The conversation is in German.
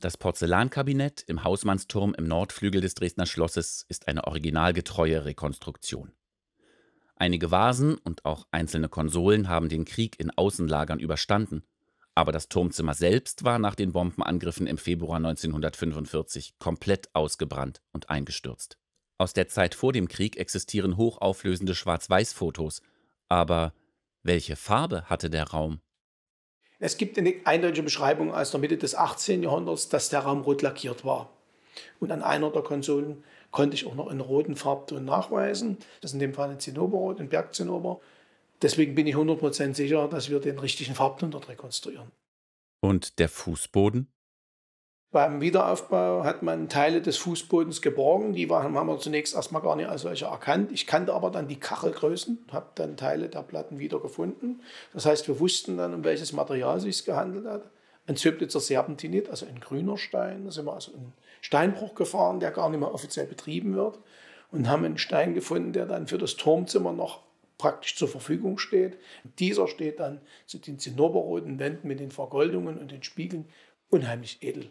Das Porzellankabinett im Hausmannsturm im Nordflügel des Dresdner Schlosses ist eine originalgetreue Rekonstruktion. Einige Vasen und auch einzelne Konsolen haben den Krieg in Außenlagern überstanden, aber das Turmzimmer selbst war nach den Bombenangriffen im Februar 1945 komplett ausgebrannt und eingestürzt. Aus der Zeit vor dem Krieg existieren hochauflösende Schwarz-Weiß-Fotos, aber welche Farbe hatte der Raum? Es gibt eine eindeutige Beschreibung aus der Mitte des 18. Jahrhunderts, dass der Raum rot lackiert war. Und an einer der Konsolen konnte ich auch noch einen roten Farbton nachweisen. Das ist in dem Fall ein Zinnoberrot, ein Bergzinnober. Deswegen bin ich 100% sicher, dass wir den richtigen Farbton dort rekonstruieren. Und der Fußboden? Beim Wiederaufbau hat man Teile des Fußbodens geborgen. Die waren, haben wir zunächst erstmal gar nicht als solche erkannt. Ich kannte aber dann die Kachelgrößen, habe dann Teile der Platten wiedergefunden. Das heißt, wir wussten dann, um welches Material es sich gehandelt hat. Ein Zöblitzer Serpentinit, also ein grüner Stein. Da sind wir also in einen Steinbruch gefahren, der gar nicht mehr offiziell betrieben wird. Und haben einen Stein gefunden, der dann für das Turmzimmer noch praktisch zur Verfügung steht. Dieser steht dann zu den zinnoberroten Wänden mit den Vergoldungen und den Spiegeln unheimlich edel.